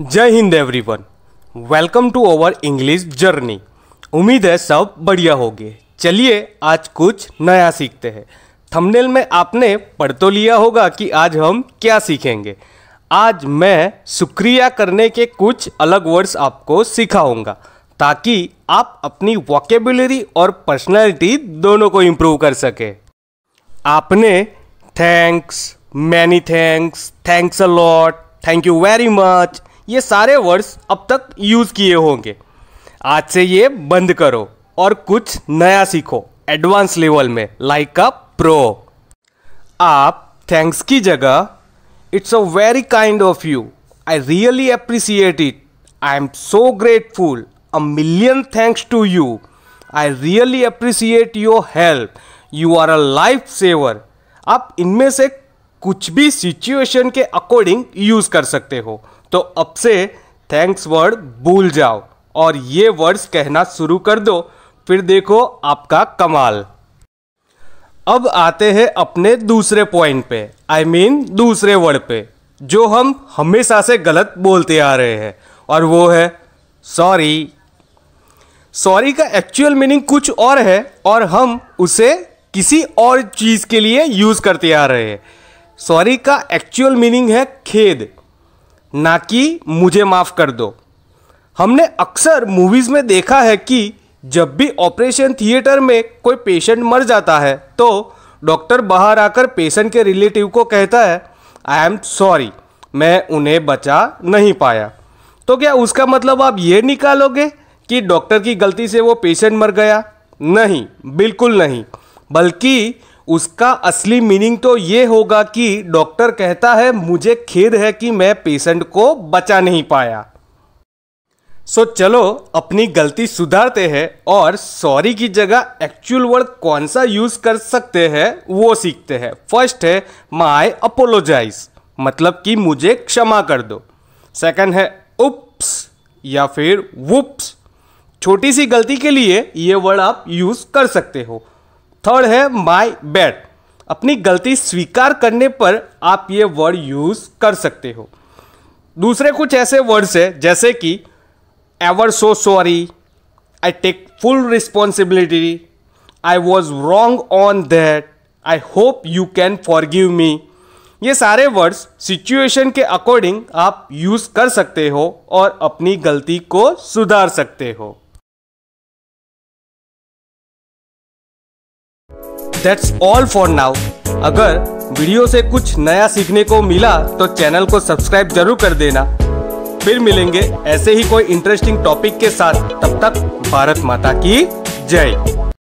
जय हिंद everyone welcome to over English journey उम्मीद है सब बढ़िया होगे चलिए आज कुछ नया सीखते हैं थंबनेल में आपने पढ़ तो लिया होगा कि आज हम क्या सीखेंगे आज मैं शुक्रिया करने के कुछ अलग वर्ड्स आपको सिखाऊंगा ताकि आप अपनी वॉकेबुलरी और पर्सनैलिटी दोनों को इम्प्रूव कर सके आपने thanks many thanks thanks a lot thank you very much ये सारे वर्ड्स अब तक यूज़ किए होंगे आज से ये बंद करो और कुछ नया सीखो एडवांस लेवल में लाइक अ प्रो आप थैंक्स की जगह it's a very kind of you I really appreciate it I am so grateful a million thanks to you I really appreciate your help you are a life saver आप इनमें से कुछ भी situation के according use कर सकते हो तो अब से थैंक्स वर्ड भूल जाओ और ये वर्ड्स कहना शुरू कर दो फिर देखो आपका कमाल अब आते हैं अपने दूसरे पॉइंट पे आई I मीन mean, दूसरे वर्ड पे जो हम हमेशा से गलत बोलते आ रहे हैं और वो है सॉरी सॉरी का एक्चुअल मीनिंग कुछ और है और हम उसे किसी और चीज़ के लिए यूज़ करते आ रहे हैं सॉरी का एक्चुअल मीनिंग है खेद ना कि मुझे माफ़ कर दो हमने अक्सर मूवीज़ में देखा है कि जब भी ऑपरेशन थिएटर में कोई पेशेंट मर जाता है तो डॉक्टर बाहर आकर पेशेंट के रिलेटिव को कहता है आई एम सॉरी मैं उन्हें बचा नहीं पाया तो क्या उसका मतलब आप ये निकालोगे कि डॉक्टर की गलती से वो पेशेंट मर गया नहीं बिल्कुल नहीं बल्कि उसका असली मीनिंग तो ये होगा कि डॉक्टर कहता है मुझे खेद है कि मैं पेशेंट को बचा नहीं पाया सो so, चलो अपनी गलती सुधारते हैं और सॉरी की जगह एक्चुअल वर्ड कौन सा यूज कर सकते हैं वो सीखते हैं फर्स्ट है माई अपोलोजाइज मतलब कि मुझे क्षमा कर दो सेकंड है उप्स या फिर वुप्स छोटी सी गलती के लिए ये वर्ड आप यूज कर सकते हो थर्ड है माई बैड अपनी गलती स्वीकार करने पर आप ये वर्ड यूज़ कर सकते हो दूसरे कुछ ऐसे वर्ड्स है जैसे कि ever so sorry I take full responsibility I was wrong on that I hope you can forgive me ये सारे वर्ड्स सिचुएशन के अकॉर्डिंग आप यूज़ कर सकते हो और अपनी गलती को सुधार सकते हो दैट्स ऑल फॉर नाउ अगर वीडियो से कुछ नया सीखने को मिला तो चैनल को सब्सक्राइब जरूर कर देना फिर मिलेंगे ऐसे ही कोई इंटरेस्टिंग टॉपिक के साथ तब तक भारत माता की जय